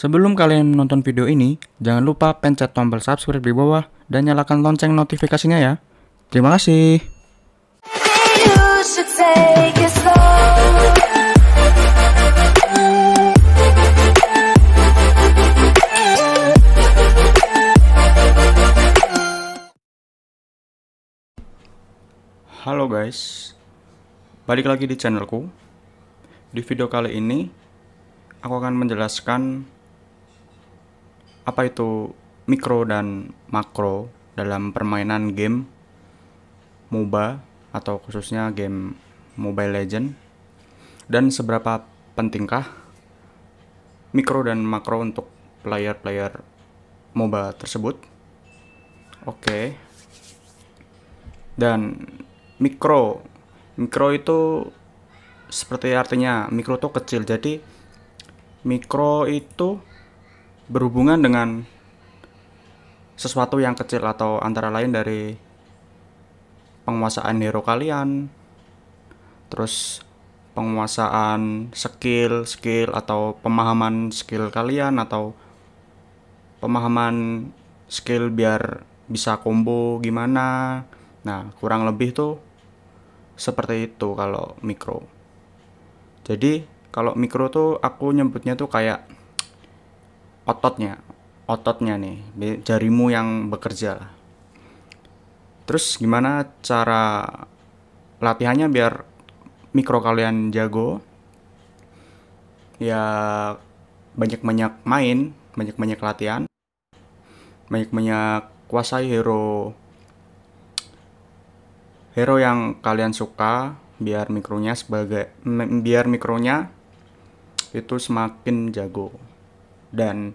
Sebelum kalian menonton video ini, jangan lupa pencet tombol subscribe di bawah dan nyalakan lonceng notifikasinya ya. Terima kasih. Halo guys, balik lagi di channelku. Di video kali ini, aku akan menjelaskan apa itu mikro dan makro dalam permainan game MOBA atau khususnya game Mobile Legend dan seberapa pentingkah mikro dan makro untuk player-player MOBA tersebut. Oke. Dan mikro mikro itu seperti artinya mikro itu kecil. Jadi mikro itu berhubungan dengan sesuatu yang kecil atau antara lain dari penguasaan hero kalian, terus penguasaan skill, skill atau pemahaman skill kalian atau pemahaman skill biar bisa combo gimana. Nah, kurang lebih tuh seperti itu kalau mikro. Jadi, kalau mikro tuh aku nyebutnya tuh kayak ototnya ototnya nih jarimu yang bekerja lah terus gimana cara latihannya biar mikro kalian jago ya banyak-banyak main banyak-banyak latihan banyak-banyak kuasai hero hero yang kalian suka biar mikronya sebagai biar mikronya itu semakin jago dan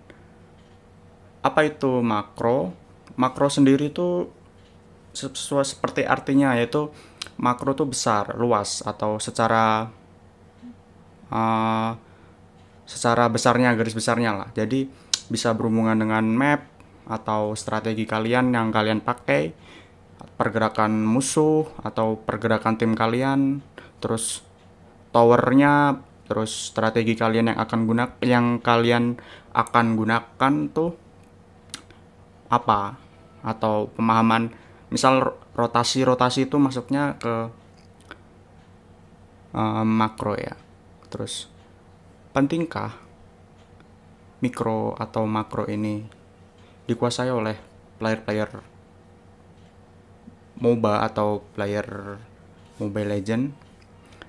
apa itu makro? Makro sendiri itu sesuai seperti artinya yaitu makro itu besar, luas atau secara uh, secara besarnya garis besarnya lah. Jadi bisa berhubungan dengan map atau strategi kalian yang kalian pakai, pergerakan musuh atau pergerakan tim kalian, terus towernya, terus strategi kalian yang akan guna yang kalian akan gunakan tuh apa atau pemahaman misal rotasi-rotasi itu masuknya ke uh, makro ya. Terus pentingkah mikro atau makro ini dikuasai oleh player-player MOBA atau player Mobile Legend?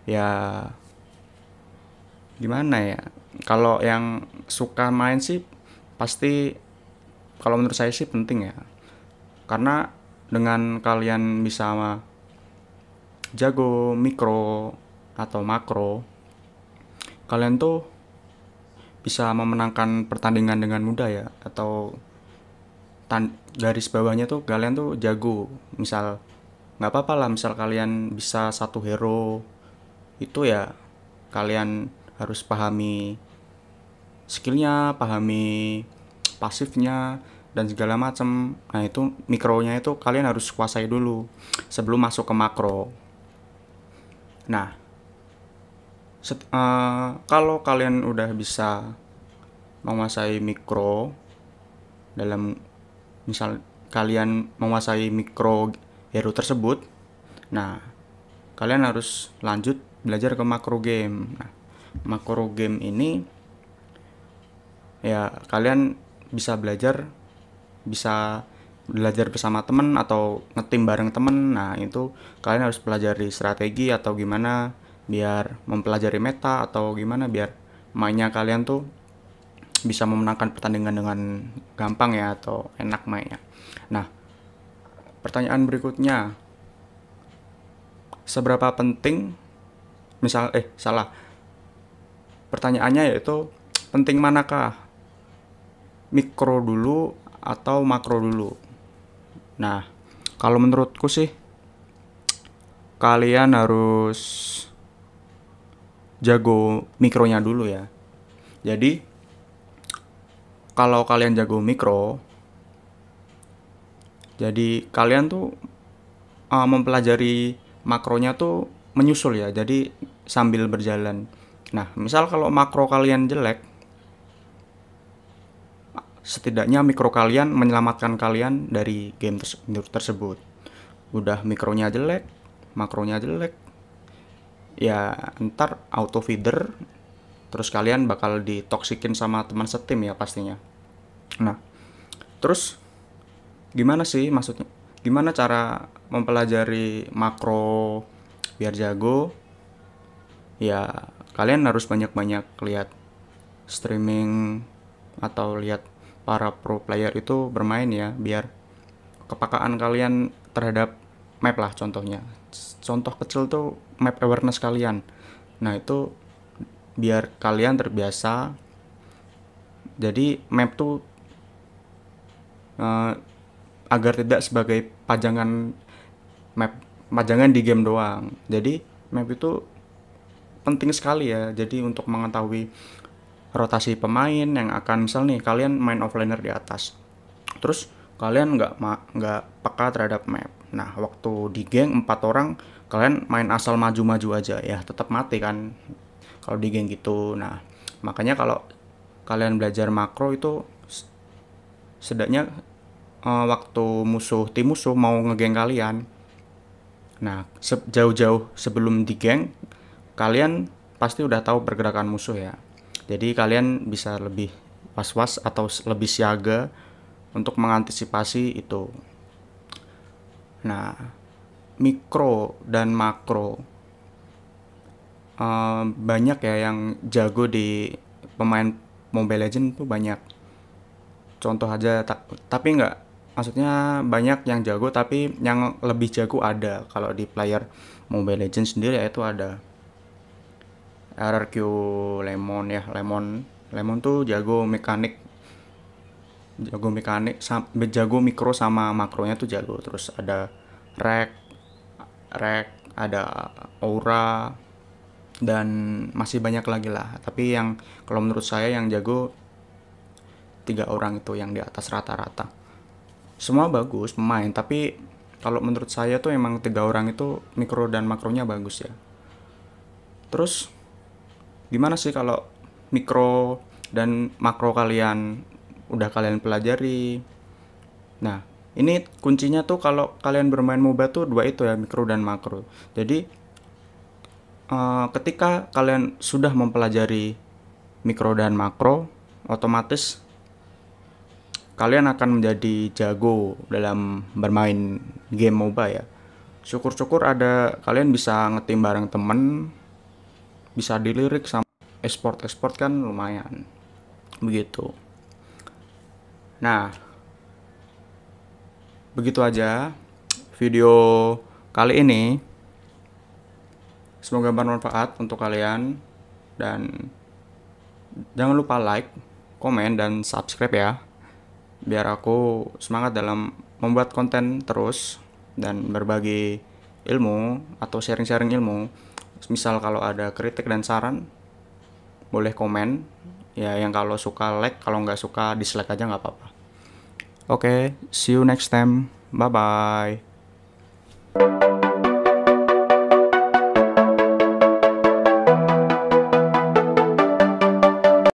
Ya gimana ya? Kalau yang suka main sih pasti kalau menurut saya sih penting ya karena dengan kalian bisa jago mikro atau makro kalian tuh bisa memenangkan pertandingan dengan mudah ya atau tan garis bawahnya tuh kalian tuh jago misal nggak apa-apa lah misal kalian bisa satu hero itu ya kalian harus pahami skillnya pahami pasifnya dan segala macam. Nah, itu mikronya itu kalian harus kuasai dulu sebelum masuk ke makro. Nah, set, uh, kalau kalian udah bisa menguasai mikro dalam misal kalian menguasai mikro hero tersebut, nah kalian harus lanjut belajar ke makro game. Nah, makro game ini ya kalian bisa belajar bisa belajar bersama temen atau ngetim bareng temen nah itu kalian harus pelajari strategi atau gimana biar mempelajari meta atau gimana biar mainnya kalian tuh bisa memenangkan pertandingan dengan gampang ya atau enak mainnya nah pertanyaan berikutnya seberapa penting misal eh salah pertanyaannya yaitu penting manakah mikro dulu atau makro dulu. Nah, kalau menurutku sih kalian harus jago mikronya dulu ya. Jadi kalau kalian jago mikro jadi kalian tuh uh, mempelajari makronya tuh menyusul ya. Jadi sambil berjalan. Nah, misal kalau makro kalian jelek, setidaknya mikro kalian menyelamatkan kalian dari game terse tersebut udah mikronya jelek makronya jelek ya ntar auto feeder terus kalian bakal ditoksikin sama teman setim ya pastinya nah terus gimana sih maksudnya gimana cara mempelajari makro biar jago ya kalian harus banyak-banyak lihat streaming atau lihat para pro player itu bermain ya biar kepakaan kalian terhadap map lah contohnya contoh kecil tuh map awareness kalian nah itu biar kalian terbiasa jadi map tuh uh, agar tidak sebagai pajangan map pajangan di game doang jadi map itu penting sekali ya jadi untuk mengetahui rotasi pemain yang akan misal nih kalian main offliner di atas terus kalian nggak nggak peka terhadap map nah waktu di geng empat orang kalian main asal maju-maju aja ya tetap mati kan kalau di geng gitu nah makanya kalau kalian belajar makro itu setidaknya uh, waktu musuh tim musuh mau ngegeng kalian nah jauh-jauh sebelum di geng kalian pasti udah tahu pergerakan musuh ya jadi kalian bisa lebih was-was atau lebih siaga untuk mengantisipasi itu. Nah, mikro dan makro uh, banyak ya yang jago di pemain Mobile Legend tuh banyak. Contoh aja, ta tapi nggak maksudnya banyak yang jago tapi yang lebih jago ada kalau di player Mobile Legends sendiri ya itu ada RRQ Lemon ya Lemon Lemon tuh jago mekanik jago mekanik jago mikro sama makronya tuh jago terus ada rack rack ada aura dan masih banyak lagi lah tapi yang kalau menurut saya yang jago tiga orang itu yang di atas rata-rata semua bagus pemain tapi kalau menurut saya tuh emang tiga orang itu mikro dan makronya bagus ya terus gimana sih kalau mikro dan makro kalian udah kalian pelajari. Nah, ini kuncinya tuh kalau kalian bermain MOBA tuh dua itu ya, mikro dan makro. Jadi uh, ketika kalian sudah mempelajari mikro dan makro, otomatis kalian akan menjadi jago dalam bermain game MOBA ya. Syukur-syukur ada kalian bisa ngetim bareng temen bisa dilirik sama ekspor-ekspor kan lumayan begitu nah begitu aja video kali ini semoga bermanfaat untuk kalian dan jangan lupa like, komen dan subscribe ya biar aku semangat dalam membuat konten terus dan berbagi ilmu atau sharing-sharing ilmu misal kalau ada kritik dan saran boleh komen ya yang kalau suka like kalau nggak suka dislike aja nggak apa-apa oke okay, see you next time bye bye